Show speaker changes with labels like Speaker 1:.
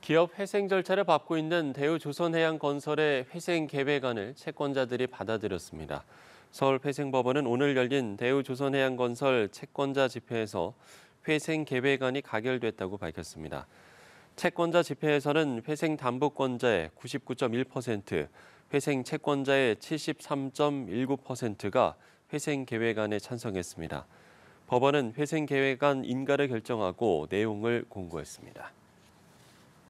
Speaker 1: 기업 회생 절차를 밟고 있는 대우조선해양건설의 회생 계획안을 채권자들이 받아들였습니다. 서울회생법원은 오늘 열린 대우조선해양건설 채권자 집회에서 회생 계획안이 가결됐다고 밝혔습니다. 채권자 집회에서는 회생 담보권자의 99.1%, 회생 채권자의 73.19%가 회생 계획안에 찬성했습니다. 법원은 회생 계획안 인가를 결정하고 내용을 공고했습니다.